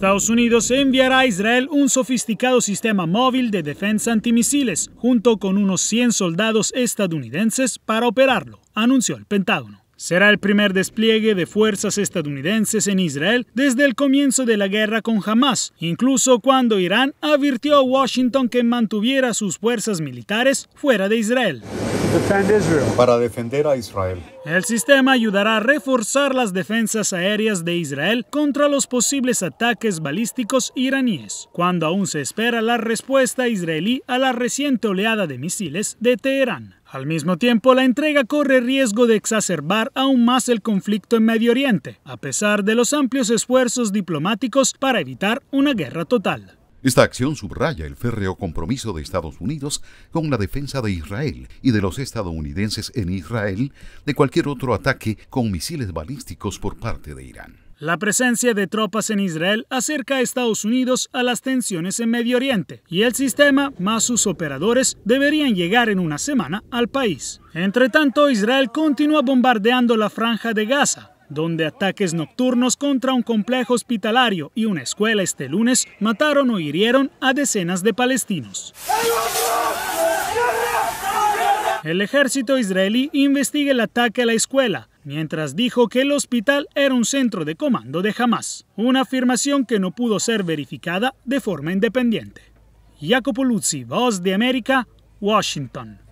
Estados Unidos enviará a Israel un sofisticado sistema móvil de defensa antimisiles, junto con unos 100 soldados estadounidenses para operarlo, anunció el Pentágono. Será el primer despliegue de fuerzas estadounidenses en Israel desde el comienzo de la guerra con Hamas, incluso cuando Irán advirtió a Washington que mantuviera sus fuerzas militares fuera de Israel para defender a Israel. El sistema ayudará a reforzar las defensas aéreas de Israel contra los posibles ataques balísticos iraníes, cuando aún se espera la respuesta israelí a la reciente oleada de misiles de Teherán. Al mismo tiempo, la entrega corre riesgo de exacerbar aún más el conflicto en Medio Oriente, a pesar de los amplios esfuerzos diplomáticos para evitar una guerra total. Esta acción subraya el férreo compromiso de Estados Unidos con la defensa de Israel y de los estadounidenses en Israel de cualquier otro ataque con misiles balísticos por parte de Irán. La presencia de tropas en Israel acerca a Estados Unidos a las tensiones en Medio Oriente y el sistema más sus operadores deberían llegar en una semana al país. Entre tanto, Israel continúa bombardeando la franja de Gaza, donde ataques nocturnos contra un complejo hospitalario y una escuela este lunes mataron o hirieron a decenas de palestinos. El ejército israelí investiga el ataque a la escuela, mientras dijo que el hospital era un centro de comando de Hamas, una afirmación que no pudo ser verificada de forma independiente. Jacopo Luzzi, Voz de América, Washington.